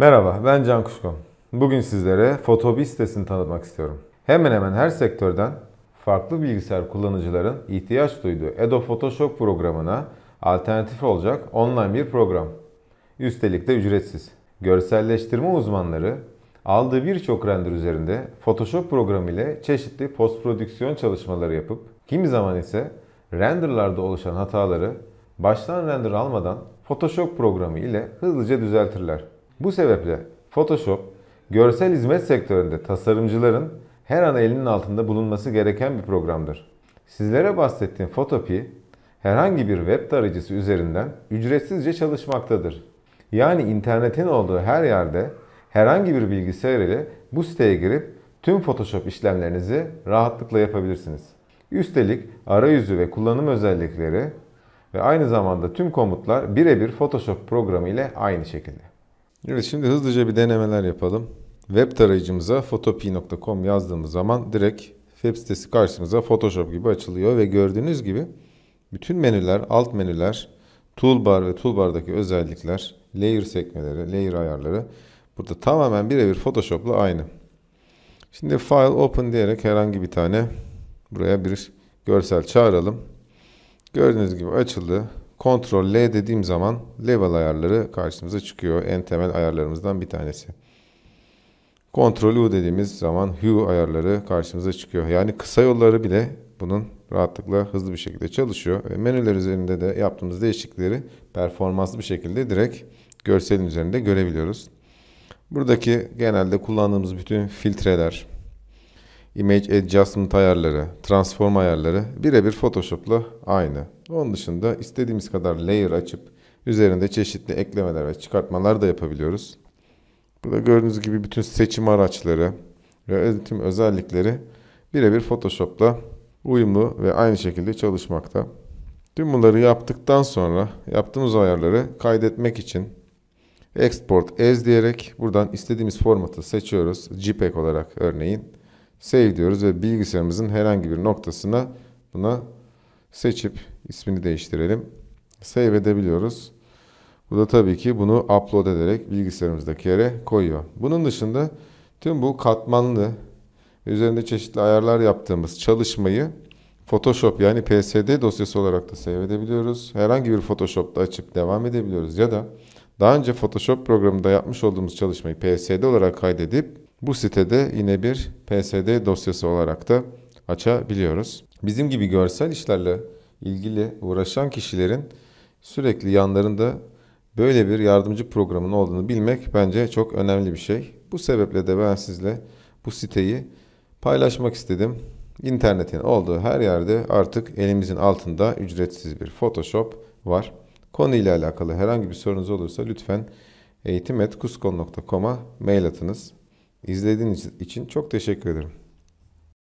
Merhaba, ben Can Kuşkon. Bugün sizlere Fotobi sitesini tanıtmak istiyorum. Hemen hemen her sektörden farklı bilgisayar kullanıcıların ihtiyaç duyduğu Adobe Photoshop programına alternatif olacak online bir program. Üstelik de ücretsiz. Görselleştirme uzmanları aldığı birçok render üzerinde Photoshop programı ile çeşitli post prodüksiyon çalışmaları yapıp kimi zaman ise renderlarda oluşan hataları baştan render almadan Photoshop programı ile hızlıca düzeltirler. Bu sebeple Photoshop, görsel hizmet sektöründe tasarımcıların her an elinin altında bulunması gereken bir programdır. Sizlere bahsettiğim Photopea, herhangi bir web tarayıcısı üzerinden ücretsizce çalışmaktadır. Yani internetin olduğu her yerde herhangi bir bilgisayar ile bu siteye girip tüm Photoshop işlemlerinizi rahatlıkla yapabilirsiniz. Üstelik arayüzü ve kullanım özellikleri ve aynı zamanda tüm komutlar birebir Photoshop programı ile aynı şekilde. Evet şimdi hızlıca bir denemeler yapalım. Web tarayıcımıza photopi.com yazdığımız zaman direkt web sitesi karşımıza Photoshop gibi açılıyor ve gördüğünüz gibi bütün menüler, alt menüler, toolbar ve toolbar'daki özellikler, layer sekmeleri, layer ayarları burada tamamen birebir Photoshop'la aynı. Şimdi file open diyerek herhangi bir tane buraya bir görsel çağıralım. Gördüğünüz gibi açıldı. Ctrl L dediğim zaman level ayarları karşımıza çıkıyor. En temel ayarlarımızdan bir tanesi. Ctrl U dediğimiz zaman Hue ayarları karşımıza çıkıyor. Yani kısa yolları bile bunun rahatlıkla hızlı bir şekilde çalışıyor. Ve menüler üzerinde de yaptığımız değişiklikleri performanslı bir şekilde direkt görselin üzerinde görebiliyoruz. Buradaki genelde kullandığımız bütün filtreler, image adjustment ayarları, transform ayarları birebir Photoshop'la aynı. Onun dışında istediğimiz kadar layer açıp üzerinde çeşitli eklemeler ve çıkartmalar da yapabiliyoruz. Burada gördüğünüz gibi bütün seçim araçları ve tüm özellikleri birebir Photoshop'la uyumlu ve aynı şekilde çalışmakta. Tüm bunları yaptıktan sonra yaptığımız ayarları kaydetmek için Export As diyerek buradan istediğimiz formatı seçiyoruz. JPEG olarak örneğin save diyoruz ve bilgisayarımızın herhangi bir noktasına buna seçip ismini değiştirelim. Save edebiliyoruz. Bu da tabii ki bunu upload ederek bilgisayarımızdaki yere koyuyor. Bunun dışında tüm bu katmanlı üzerinde çeşitli ayarlar yaptığımız çalışmayı Photoshop yani PSD dosyası olarak da save edebiliyoruz. Herhangi bir Photoshop'ta açıp devam edebiliyoruz ya da daha önce Photoshop programında yapmış olduğumuz çalışmayı PSD olarak kaydedip bu sitede yine bir PSD dosyası olarak da açabiliyoruz. Bizim gibi görsel işlerle ilgili uğraşan kişilerin sürekli yanlarında böyle bir yardımcı programın olduğunu bilmek bence çok önemli bir şey. Bu sebeple de ben sizle bu siteyi paylaşmak istedim. İnternetin olduğu her yerde artık elimizin altında ücretsiz bir Photoshop var. Konuyla alakalı herhangi bir sorunuz olursa lütfen eğitim.kuskon.com'a mail atınız. İzlediğiniz için çok teşekkür ederim.